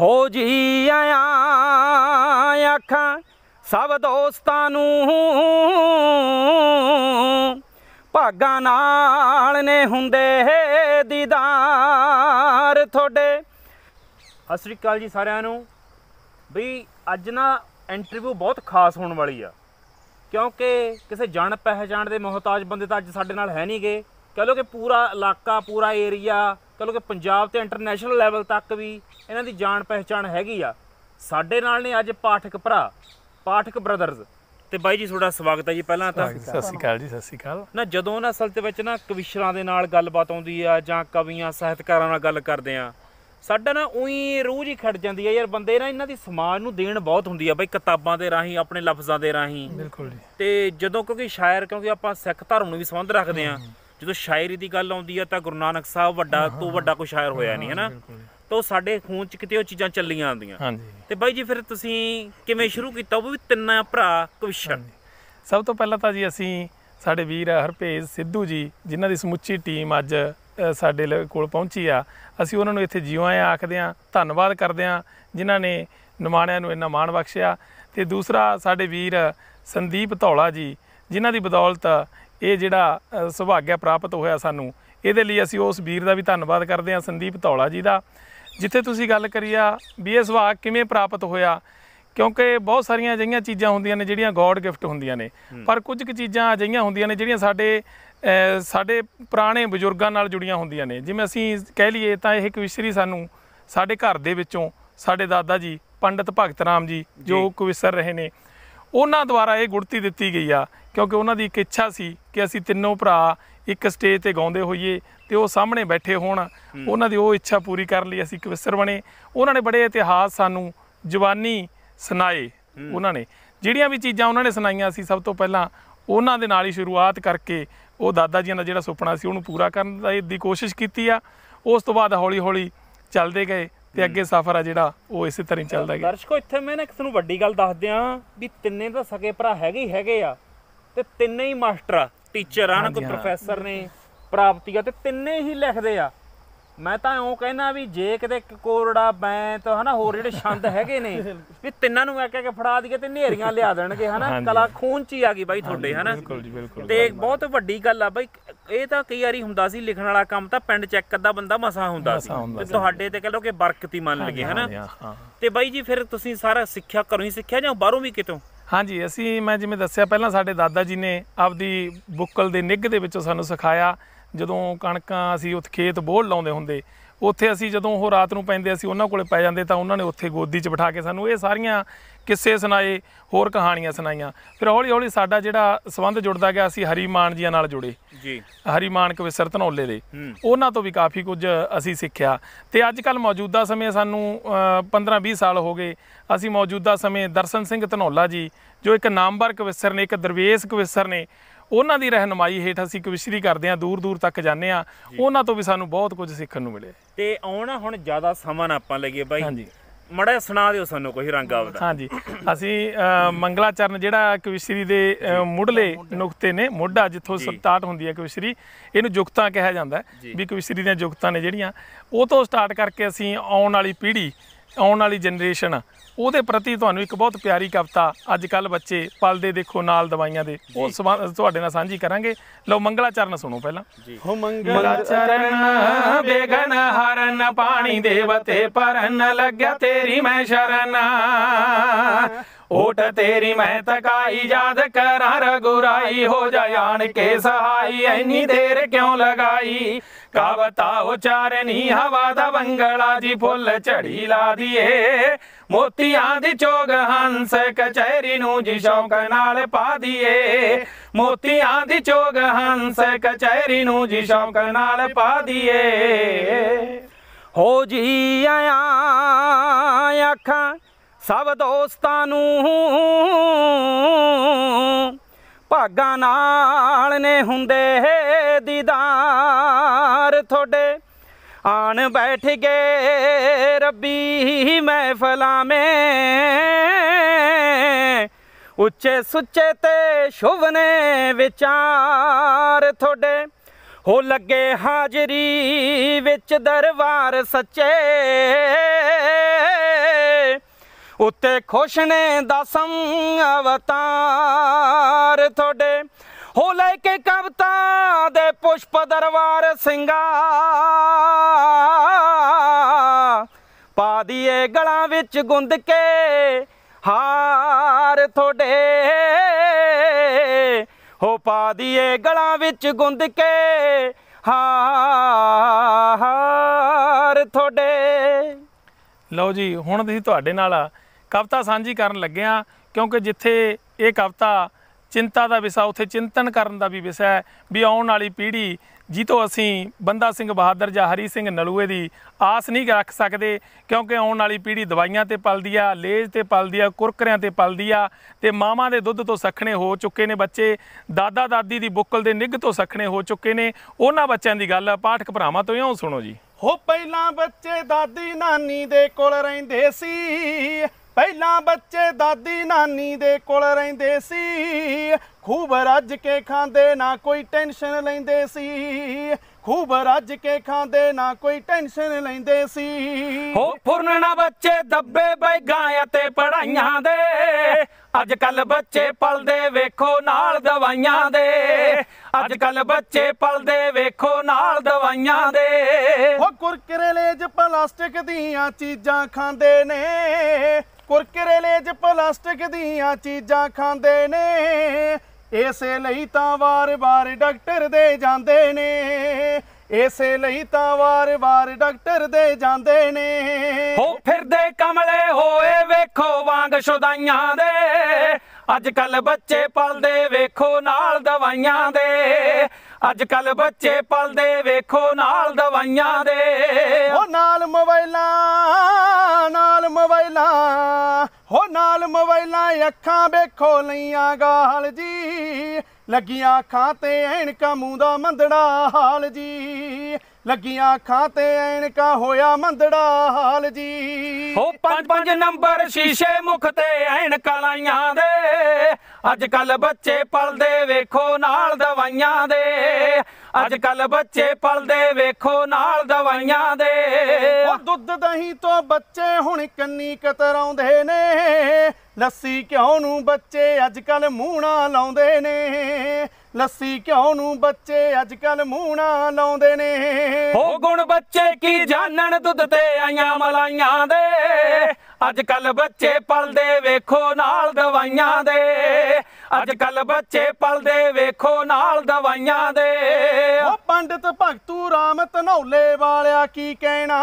ਹੋ ਜੀ ਆਇਆ ਅੱਖਾਂ ਸਭ ਦੋਸਤਾਂ ਨੂੰ ਭਾਗਾ ਨਾਲ ਨੇ ਹੁੰਦੇ ਦੀਦਾਰ ਤੁਹਾਡੇ ਸਤਿ ਕਾਲ ਜੀ ਸਾਰਿਆਂ ਨੂੰ ਵੀ ਅੱਜ ਨਾ ਇੰਟਰਵਿਊ ਬਹੁਤ ਖਾਸ ਹੋਣ ਵਾਲੀ ਆ ਕਿਉਂਕਿ ਕਿਸੇ ਜਾਣ ਪਹਿਚਾਣ ਦੇ ਮਹਤਾਜ ਬੰਦੇ ਤਾਂ ਅੱਜ ਸਾਡੇ ਨਾਲ ਹੈ ਨਹੀਂਗੇ ਕਹ ਲੋ ਕਿ ਪੂਰਾ ਇਲਾਕਾ ਪੂਰਾ ਏਰੀਆ ਕਹੋ ਕਿ ਪੰਜਾਬ ਤੇ ਇੰਟਰਨੈਸ਼ਨਲ ਲੈਵਲ ਤੱਕ ਵੀ ਇਹਨਾਂ ਦੀ ਜਾਣ ਪਹਿਚਾਣ ਹੈਗੀ ਆ ਸਾਡੇ ਨਾਲ ਨੇ ਅੱਜ ਪਾਠਕ ਭਰਾ ਪਾਠਕ ਬ੍ਰਦਰਜ਼ ਤੇ ਬਾਈ ਜੀ ਤੁਹਾਡਾ ਸਵਾਗਤ ਹੈ ਜੀ ਪਹਿਲਾਂ ਤਾਂ ਸਤਿ ਸ਼੍ਰੀ ਅਕਾਲ ਜੀ ਸਤਿ ਸ਼੍ਰੀ ਅਕਾਲ ਨਾ ਜਦੋਂ ਨਾ ਅਸਲ ਤੇ ਵਿੱਚ ਨਾ ਕਵਿਸ਼ਰਾਂ ਦੇ ਨਾਲ ਗੱਲਬਾਤ ਆਉਂਦੀ ਆ ਜਾਂ ਕਵੀਆਂ ਸਾਹਿਤਕਾਰਾਂ ਨਾਲ ਗੱਲ ਕਰਦੇ ਆ ਸਾਡਾ ਨਾ ਉਹੀ ਰੂਹ ਜੀ ਖੜ ਜਾਂਦੀ ਆ ਯਾਰ ਬੰਦੇ ਨਾ ਇਹਨਾਂ ਦੀ ਸਮਾਜ ਨੂੰ ਦੇਣ ਬਹੁਤ ਹੁੰਦੀ ਆ ਬਈ ਕਿਤਾਬਾਂ ਦੇ ਰਾਹੀਂ ਆਪਣੇ ਲਫ਼ਜ਼ਾਂ ਦੇ ਰਾਹੀਂ ਬਿਲਕੁਲ ਜੀ ਤੇ ਜਦੋਂ ਕਿਉਂਕਿ ਸ਼ਾਇਰ ਕਿਉਂਕਿ ਆਪਾਂ ਸਿੱਖ ਧਰਮ ਨੂੰ ਵੀ ਸੰਬੰਧ ਰੱਖਦੇ ਆ ਜਦੋਂ ਸ਼ਾਇਰੀ ਦੀ ਗੱਲ ਆਉਂਦੀ ਆ ਤਾਂ ਗੁਰੂ ਨਾਨਕ ਸਾਹਿਬ ਵੱਡਾ ਤੋਂ ਵੱਡਾ ਕੋਈ ਸ਼ਾਇਰ ਹੋਇਆ ਨਹੀਂ ਹੈਨਾ ਤਾਂ ਸਾਡੇ ਖੂਨ 'ਚ ਕਿਤੇ ਉਹ ਚੀਜ਼ਾਂ ਚੱਲੀਆਂ ਆਉਂਦੀਆਂ ਹਾਂਜੀ ਤੇ ਬਾਈ ਜੀ ਫਿਰ ਤੁਸੀਂ ਕਿਵੇਂ ਸ਼ੁਰੂ ਕੀਤਾ ਉਹ ਵੀ ਤਿੰਨਾਂ ਭਰਾ ਕਵਿਸ਼ਨ ਸਭ ਤੋਂ ਪਹਿਲਾਂ ਤਾਂ ਜੀ ਅਸੀਂ ਸਾਡੇ ਵੀਰ ਹਰਪੇਜ ਸਿੱਧੂ ਜੀ ਜਿਨ੍ਹਾਂ ਦੀ ਸਮੁੱਚੀ ਟੀਮ ਅੱਜ ਸਾਡੇ ਕੋਲ ਪਹੁੰਚੀ ਆ ਅਸੀਂ ਉਹਨਾਂ ਨੂੰ ਇੱਥੇ ਜਿਉਂ ਆਇਆ ਆਖਦੇ ਆ ਧੰਨਵਾਦ ਕਰਦੇ ਆ ਜਿਨ੍ਹਾਂ ਨੇ ਨਿਮਾਣਿਆਂ ਨੂੰ ਇੰਨਾ ਮਾਣ ਬਖਸ਼ਿਆ ਤੇ ਦੂਸਰਾ ਸਾਡੇ ਵੀਰ ਸੰਦੀਪ ਧੌਲਾ ਜੀ ਜਿਨ੍ਹਾਂ ਦੀ ਬਦੌਲਤ ਇਹ ਜਿਹੜਾ ਸੁਭਾਗਿਆ ਪ੍ਰਾਪਤ ਹੋਇਆ ਸਾਨੂੰ ਇਹਦੇ ਲਈ ਅਸੀਂ ਉਸ ਵੀਰ ਦਾ ਵੀ ਧੰਨਵਾਦ ਕਰਦੇ ਹਾਂ ਸੰਦੀਪ ਧੌਲਾ ਜੀ ਦਾ ਜਿੱਥੇ ਤੁਸੀਂ ਗੱਲ ਕਰੀਆ ਵੀ ਇਹ ਸੁਭਾਗ ਕਿਵੇਂ ਪ੍ਰਾਪਤ ਹੋਇਆ ਕਿਉਂਕਿ ਬਹੁਤ ਸਾਰੀਆਂ ਅਜਿਹੀਆਂ ਚੀਜ਼ਾਂ ਹੁੰਦੀਆਂ ਨੇ ਜਿਹੜੀਆਂ ਗੋਡ ਗਿਫਟ ਹੁੰਦੀਆਂ ਨੇ ਪਰ ਕੁਝ ਕੁ ਚੀਜ਼ਾਂ ਅਜਿਹੀਆਂ ਹੁੰਦੀਆਂ ਨੇ ਜਿਹੜੀਆਂ ਸਾਡੇ ਸਾਡੇ ਪੁਰਾਣੇ ਬਜ਼ੁਰਗਾਂ ਨਾਲ ਜੁੜੀਆਂ ਹੁੰਦੀਆਂ ਨੇ ਜਿਵੇਂ ਅਸੀਂ ਕਹਿ ਲਈਏ ਤਾਂ ਇਹ ਕਵਿਸ਼ਰੀ ਸਾਨੂੰ ਸਾਡੇ ਘਰ ਦੇ ਵਿੱਚੋਂ ਸਾਡੇ ਦਾਦਾ ਜੀ ਪੰਡਤ ਭਗਤ ਰਾਮ ਜੀ ਜੋ ਕਵਿਸਰ ਰਹੇ ਨੇ ਉਹਨਾਂ ਦੁਆਰਾ ਇਹ ਗੁੜਤੀ ਦਿੱਤੀ ਗਈ ਆ ਕਿਉਂਕਿ ਉਹਨਾਂ ਦੀ ਇੱਕ ਇੱਛਾ ਸੀ ਕਿ ਅਸੀਂ ਤਿੰਨੋਂ ਭਰਾ ਇੱਕ ਸਟੇਜ ਤੇ ਗਾਉਂਦੇ ਹੋਈਏ ਤੇ ਉਹ ਸਾਹਮਣੇ ਬੈਠੇ ਹੋਣ ਉਹਨਾਂ ਦੀ ਉਹ ਇੱਛਾ ਪੂਰੀ ਕਰਨ ਲਈ ਅਸੀਂ ਕਵਿਸਰ ਬਣੇ ਉਹਨਾਂ ਨੇ ਬੜੇ ਇਤਿਹਾਸ ਸਾਨੂੰ ਜਵਾਨੀ ਸੁਣਾਏ ਉਹਨਾਂ ਨੇ ਜਿਹੜੀਆਂ ਵੀ ਚੀਜ਼ਾਂ ਉਹਨਾਂ ਨੇ ਸੁਣਾਈਆਂ ਸੀ ਸਭ ਤੋਂ ਪਹਿਲਾਂ ਉਹਨਾਂ ਦੇ ਨਾਲ ਹੀ ਸ਼ੁਰੂਆਤ ਕਰਕੇ ਉਹ ਦਾਦਾ ਜੀ ਦਾ ਜਿਹੜਾ ਸੁਪਨਾ ਸੀ ਉਹਨੂੰ ਪੂਰਾ ਕਰਨ ਦੀ ਕੋਸ਼ਿਸ਼ ਕੀਤੀ ਆ ਉਸ ਤੋਂ ਬਾਅਦ ਹੌਲੀ-ਹੌਲੀ ਚੱਲਦੇ ਗਏ ਤੇ ਅੱਗੇ ਸਫ਼ਰ ਆ ਜਿਹੜਾ ਉਹ ਇਸੇ ਤਰ੍ਹਾਂ ਚੱਲਦਾ ਗਿਆ ਦਰਸ਼ਕੋ ਇੱਥੇ ਮੈਂ ਨਾ ਇੱਕ ਤੁਹਾਨੂੰ ਵੱਡੀ ਗੱਲ ਦੱਸਦਿਆਂ ਵੀ ਤਿੰਨੇ ਤਾਂ ਸਕੇ ਭਰਾ ਹੈਗੇ ਹੀ ਹੈਗੇ ਆ ਤੇ ਤਿੰਨੇ ਹੀ ਮਾਸਟਰ ਆ ਟੀਚਰ ਆ ਨਾ ਕੋਈ ਪ੍ਰੋਫੈਸਰ ਨੇ ਪ੍ਰਾਪਤੀ ਆ ਤੇ ਤਿੰਨੇ ਹੀ ਲਿਖਦੇ ਆ ਮੈਂ ਤਾਂ ਐਂ ਕਹਿਣਾ ਵੀ ਜੇ ਕਿਤੇ ਕੋਰੜਾ ਬੈਂਤ ਹਨਾ ਹੋਰ ਜਿਹੜੇ ਛੰਦ ਹੈਗੇ ਨੇ ਵੀ ਤਿੰਨਾਂ ਨੂੰ ਕਹਿ ਕੇ ਫੜਾ ਦਈਏ ਤੇ ਨੇਰੀਆਂ ਲਿਆ ਦੇਣਗੇ ਹਨਾ ਕਲਾ ਖੂਨ ਚ ਹੀ ਆ ਗਈ ਬਾਈ ਤੁਹਾਡੇ ਹਨਾ ਤੇ ਬਹੁਤ ਵੱਡੀ ਗੱਲ ਆ ਬਾਈ ਇਹ ਤਾਂ ਕਈ ਵਾਰੀ ਹੁੰਦਾ ਸੀ ਲਿਖਣ ਵਾਲਾ ਕੰਮ ਤਾਂ ਪਿੰਡ ਚੈੱਕ ਕਰਦਾ ਬੰਦਾ ਮਸਾ ਹੁੰਦਾ ਸੀ ਤੇ ਤੁਹਾਡੇ ਤੇ ਕਹ ਲੋ ਕਿ ਬਰਕਤੀ ਮੰਨ ਲਗੇ ਹਨਾ ਤੇ ਬਾਈ ਜੀ ਫਿਰ ਤੁਸੀਂ ਸਾਰਾ ਸਿੱਖਿਆ ਕਰੋ ਹੀ ਸਿੱਖਿਆ ਜਾਂ ਬਾਹਰੋਂ ਵੀ ਕਿਤੋਂ ਹਾਂਜੀ ਅਸੀਂ ਮੈਂ ਜਿਵੇਂ ਦੱਸਿਆ ਪਹਿਲਾਂ ਸਾਡੇ ਦਾਦਾ ਜੀ ਨੇ ਆਪਦੀ ਬੁੱਕਲ ਦੇ ਨਿੱਘ ਦੇ ਵਿੱਚੋਂ ਸਾਨੂੰ ਸਿਖਾਇਆ ਜਦੋਂ ਕਣਕਾਂ ਅਸੀਂ ਉਥੇ ਖੇਤ ਬੋਲ ਲਾਉਂਦੇ ਹੁੰਦੇ ਉੱਥੇ ਅਸੀਂ ਜਦੋਂ ਉਹ ਰਾਤ ਨੂੰ ਪੈਂਦੇ ਅਸੀਂ ਉਹਨਾਂ ਕੋਲੇ ਪੈ ਜਾਂਦੇ ਤਾਂ ਉਹਨਾਂ ਨੇ ਉੱਥੇ ਗੋਦੀ 'ਚ ਬਿਠਾ ਕੇ ਸਾਨੂੰ ਇਹ ਸਾਰੀਆਂ ਕਿੱਸੇ ਸੁਣਾਏ ਹੋਰ ਕਹਾਣੀਆਂ ਸੁਣਾਈਆਂ ਫਿਰ ਹੌਲੀ ਹੌਲੀ ਸਾਡਾ ਜਿਹੜਾ ਸਬੰਧ ਜੁੜਦਾ ਗਿਆ ਅਸੀਂ ਹਰੀ ਮਾਨ ਜੀਆਂ ਨਾਲ ਜੁੜੇ ਜੀ ਹਰੀ ਮਾਨ ਕਵਿਸਰ ਧਨੌਲੇ ਦੇ ਉਹਨਾਂ ਤੋਂ ਵੀ ਕਾਫੀ ਕੁਝ ਅਸੀਂ ਸਿੱਖਿਆ ਤੇ ਅੱਜ ਕੱਲ ਮੌਜੂਦਾ ਸਮੇਂ ਸਾਨੂੰ 15-20 ਸਾਲ ਹੋ ਗਏ ਅਸੀਂ ਮੌਜੂਦਾ ਸਮੇਂ ਦਰਸ਼ਨ ਸਿੰਘ ਧਨੌਲਾ ਜੀ ਜੋ ਇੱਕ ਨਾਮਵਰ ਕਵਿਸਰ ਨੇ ਇੱਕ ਦਰਵੇਸ਼ ਕਵਿਸਰ ਨੇ ਉਹਨਾਂ ਦੀ ਰਹਿਨਮਾਈ ਹੇਠ ਅਸੀਂ ਕਵਿਸ਼ਰੀ ਕਰਦੇ ਆਂ ਦੂਰ ਦੂਰ ਤੱਕ ਜਾਂਦੇ ਆਂ ਉਹਨਾਂ ਤੋਂ ਵੀ ਸਾਨੂੰ ਬਹੁਤ ਕੁਝ ਸਿੱਖਣ ਨੂੰ ਮਿਲੇ ਤੇ ਆਉਣਾ ਹੁਣ ਜ਼ਿਆਦਾ ਸਮਾਂ ਨਾ ਆਪਾਂ ਲਈਏ ਬਾਈ ਹਾਂਜੀ ਮੜਾ ਸੁਣਾ ਦਿਓ ਸਾਨੂੰ ਕੋਈ ਰੰਗ ਆਪਦਾ ਹਾਂਜੀ ਅਸੀਂ ਮੰਗਲਾਚਰਨ ਜਿਹੜਾ ਕਵਿਸ਼ਰੀ ਦੇ ਮੁੱਢਲੇ ਨੁਕਤੇ ਨੇ ਮੋਢਾ ਜਿੱਥੋਂ ਸਟਾਰਟ ਹੁੰਦੀ ਹੈ ਕਵਿਸ਼ਰੀ ਇਹਨੂੰ ਜੁਗਤਾਂ ਕਿਹਾ ਜਾਂਦਾ ਵੀ ਕਵਿਸ਼ਰੀ ਦੀਆਂ ਜੁਗਤਾਂ ਨੇ ਜਿਹੜੀਆਂ ਉਹ ਤੋਂ ਸਟਾਰਟ ਕਰਕੇ ਅਸੀਂ ਆਉਣ ਵਾਲੀ ਪੀੜ੍ਹੀ ਆਉਣ ਵਾਲੀ ਜਨਰੇਸ਼ਨ ਆ ਉਹਦੇ ਪ੍ਰਤੀ ਤੁਹਾਨੂੰ ਇੱਕ ਬਹੁਤ ਪਿਆਰੀ ਕਵਿਤਾ ਅੱਜ ਕੱਲ ਬੱਚੇ ਪਲਦੇ ਦੇਖੋ ਨਾਲ ਦਵਾਈਆਂ ਦੇ ਉਹ ਤੁਹਾਡੇ ਨਾਲ ਸਾਂਝੀ ਕਰਾਂਗੇ ਲਓ ਮੰਗਲਾ ਚਰਨ ਸੁਣੋ ਪਹਿਲਾਂ ਹੋ ਮੰਗਲਾ ਚਰਨ ਬੇਗਨ ਹਰਨ ਪਾਣੀ ਦੇਵਤੇ ਪਰਨ ਲੱਗਿਆ ਤੇਰੀ ਮੈਂ ਸ਼ਰਨ ਓਟ ਤੇਰੀ ਮੈਂ ਤਕਾਈ ਯਾਦ ਕਰਾਂ ਰਗੁਰਾਈ ਹੋ ਜਾਣ ਕੇ ਸਹਾਈ ਐਨੀ ਦੇਰ ਕਿਉਂ ਲਗਾਈ ਕਵਤਾ ਉਚਾਰਨੀ ਹਵਾ ਦਾ ਬੰਗਲਾ ਜੀ ਫੁੱਲ ਝੜੀ ਲਾ ਦੀਏ ਮੋਤੀਆਂ ਦੀ ਚੋਗ ਹੰਸ ਕਚੈਰੀ ਨੂੰ ਜੀ ਸ਼ੌਕ ਨਾਲ ਪਾ ਦੀਏ ਮੋਤੀਆਂ ਦੀ ਚੋਗ ਹੰਸ ਕਚੈਰੀ ਨੂੰ ਜੀ ਸ਼ੌਕ ਨਾਲ ਪਾ ਦੀਏ ਹੋ ਜੀ ਆਇਆ ਅੱਖਾਂ ਸਭ ਦੋਸਤਾਂ ਨੂੰ ਭਾਗਾ ਨਾਲ ਨੇ ਹੁੰਦੇ ਦੀਦਾਰ ਤੁਹਾਡੇ ਆਣ ਬੈਠ ਗਏ ਰੱਬੀ ਮਹਿਫਲਾਂ ਮੇ ਉੱਚੇ ਸੁੱਚੇ ਤੇ ਸ਼ੁਭਨੇ ਵਿਚਾਰ ਤੁਹਾਡੇ ਹੋ ਲੱਗੇ ਹਾਜ਼ਰੀ ਵਿੱਚ ਦਰਬਾਰ ਸੱਚੇ ਉੱਤੇ ਖੁਸ਼ ਨੇ ਦਸਮ ਅਵਤਾਰ ਤੁਹਾਡੇ ਹੋ ਲੈ ਕੇ ਕਵਤਾ ਦੇ ਪੁਸ਼ਪ ਦਰਬਾਰ ਸਿੰਘਾ ਪਾ ਦੀਏ ਗਲਾਂ ਵਿੱਚ ਗੁੰਦ ਕੇ ਹਾਰ ਤੁਹਾਡੇ ਹੋ ਪਾ ਦੀਏ ਗਲਾਂ ਵਿੱਚ ਗੁੰਦ ਕੇ ਹਾਰ ਤੁਹਾਡੇ ਲਓ ਜੀ ਹੁਣ ਤੁਸੀਂ ਤੁਹਾਡੇ ਨਾਲ ਆ ਕਵਤਾ ਸਾਂਝੀ ਕਰਨ ਲੱਗਿਆ ਕਿਉਂਕਿ ਜਿੱਥੇ ਇਹ ਕਵਤਾ ਚਿੰਤਾ ਦਾ ਵਿਸ਼ਾ ਉੱਥੇ ਚਿੰਤਨ ਕਰਨ ਦਾ ਵੀ ਵਿਸ਼ਾ ਹੈ ਵੀ ਆਉਣ ਵਾਲੀ ਪੀੜ੍ਹੀ ਜਿੱਤੋਂ ਅਸੀਂ ਬੰਦਾ ਸਿੰਘ ਬਹਾਦਰ ਜਾਂ ਹਰੀ ਸਿੰਘ ਨਲੂਏ ਦੀ ਆਸ ਨਹੀਂ ਰੱਖ ਸਕਦੇ ਕਿਉਂਕਿ ਆਉਣ ਵਾਲੀ ਪੀੜ੍ਹੀ ਦਵਾਈਆਂ ਤੇ ਪਲਦੀ ਆ ਲੇਜ ਤੇ ਪਲਦੀ ਆ ਕੁਰਕਰਿਆਂ ਤੇ ਪਲਦੀ ਆ ਤੇ ਮਾਮਾ ਦੇ ਦੁੱਧ ਤੋਂ ਸਖਣੇ ਹੋ ਚੁੱਕੇ ਨੇ ਬੱਚੇ ਦਾਦਾ ਦਾਦੀ ਦੀ ਬੁੱਕਲ ਦੇ ਨਿੱਘ ਤੋਂ ਸਖਣੇ ਹੋ ਚੁੱਕੇ ਨੇ ਉਹਨਾਂ ਬੱਚਿਆਂ ਦੀ ਗੱਲ ਪਾਠਕ ਭਰਾਵਾਂ ਤੋਂ ਇਉਂ ਸੁਣੋ ਜੀ ਹੋ ਪਹਿਲਾਂ ਬੱਚੇ ਦਾਦੀ ਨਾਨੀ ਦੇ ਕੋਲ ਰਹਿੰਦੇ ਸੀ ਪਹਿਲਾਂ ਬੱਚੇ ਦਾਦੀ ਨਾਨੀ ਦੇ ਕੋਲ ਰਹਿੰਦੇ ਸੀ ਖੂਬ ਰੱਜ ਕੇ ਖਾਂਦੇ ਨਾ ਕੋਈ ਟੈਨਸ਼ਨ ਲੈਂਦੇ ਸੀ ਖੂਬ ਰੱਜ ਕੇ ਖਾਂਦੇ ਨਾ ਕੋਈ ਟੈਨਸ਼ਨ ਲੈਂਦੇ ਸੀ ਹੋ ਫੁਰਨ ਨਾ ਬੱਚੇ ਦੱਬੇ ਬੈਗਾਂ ਤੇ ਪੜਾਈਆਂ ਦੇ ਅੱਜ ਕੱਲ ਬੱਚੇ ਪਲਦੇ ਵੇਖੋ ਨਾਲ ਦਵਾਈਆਂ ਦੇ ਅੱਜ ਕੱਲ ਬੱਚੇ ਪਲਦੇ ਵੇਖੋ ਨਾਲ ਦਵਾਈਆਂ ਦੇ ਹੋ ਕੁਰਕਰੇ ਲੇਜ ਪਲਾਸਟਿਕ ਦੀਆਂ ਚੀਜ਼ਾਂ ਖਾਂਦੇ ਨੇ ਕੁਰਕਰੇ ਲੇਜ ਪਲਾਸਟਿਕ ਦੀਆਂ ਚੀਜ਼ਾਂ ਖਾਂਦੇ ਨੇ ਇਸੇ ਲਈ ਤਾਂ ਵਾਰ-ਵਾਰ ਡਾਕਟਰ ਦੇ ਜਾਂਦੇ ਨੇ ਇਸੇ ਲਈ ਤਾਂ ਵਾਰ-ਵਾਰ ਡਾਕਟਰ ਦੇ ਜਾਂਦੇ ਨੇ ਹੋ ਫਿਰਦੇ ਕਮਲੇ ਹੋਏ ਵੇਖੋ ਵਾਂਗ ਸ਼ੁਦਾਈਆਂ ਦੇ ਅੱਜ ਕੱਲ ਬੱਚੇ ਪਲਦੇ ਵੇਖੋ ਨਾਲ ਦਵਾਈਆਂ ਦੇ ਅੱਜ ਕੱਲ ਬੱਚੇ ਪਲਦੇ ਵੇਖੋ ਨਾਲ ਦਵਾਈਆਂ ਦੇ ਹੋ ਨਾਲ ਮੋਬਾਈਲਾਂ ਨਾਲ ਮੋਬਾਈਲਾਂ ਹੋ ਨਾਲ ਮੋਬਾਈਲਾਂ ਅੱਖਾਂ ਵੇਖੋ ਲਈਆਂ ਗਾਲ ਜੀ ਲੱਗੀਆਂ ਅੱਖਾਂ ਤੇ ਐਣਕਾਂ ਮੂੰਹ ਦਾ ਮੰਦੜਾ ਹਾਲ ਜੀ ਲੱਗੀਆਂ ਅੱਖਾਂ ਤੇ ਐਣਕਾ ਹੋਇਆ ਮੰਦੜਾ ਹਾਲ ਜੀ ਹੋ ਪੰਜ ਪੰਜ ਨੰਬਰ ਸ਼ੀਸ਼ੇ ਮੁਖ ਤੇ ਐਣਕਾਂ ਲਾਈਆਂ ਦੇ ਅੱਜ ਕੱਲ ਬੱਚੇ ਪਲਦੇ ਵੇਖੋ ਨਾਲ ਦਵਾਈਆਂ ਦੇ ਅੱਜ ਕੱਲ ਬੱਚੇ ਪਲਦੇ ਵੇਖੋ ਨਾਲ ਦਵਾਈਆਂ ਦੇ ਉਹ ਦੁੱਧ ਦਹੀਂ ਤੋਂ ਬੱਚੇ ਹੁਣ ਕੰਨੀ ਕਤਰਾਉਂਦੇ ਨੇ ਲੱਸੀ ਕਿਉਂ ਨੂੰ ਬੱਚੇ ਅੱਜ ਕੱਲ ਮੂਣਾ ਲਾਉਂਦੇ ਨੇ ਲੱਸੀ ਕਿਉਂ ਨੂੰ ਬੱਚੇ ਅੱਜ ਕੱਲ ਮੂਣਾ ਲਾਉਂਦੇ ਨੇ ਹੋ ਗੁਣ ਬੱਚੇ ਕੀ ਜਾਣਨ ਦੁੱਧ ਤੇ ਆਈਆਂ ਮਲਾਈਆਂ ਦੇ ਅੱਜ ਕੱਲ ਬੱਚੇ ਪਲਦੇ ਵੇਖੋ ਨਾਲ ਦਵਾਈਆਂ ਦੇ ਅੱਜ ਕੱਲ ਬੱਚੇ ਪਲਦੇ ਵੇਖੋ ਨਾਲ ਦਵਾਈਆਂ ਦੇ ਉਹ ਪੰਡਤ ਭਗਤੂ ਰਾਮ ਤਨੌਲੇ ਵਾਲਿਆ ਕੀ ਕਹਿਣਾ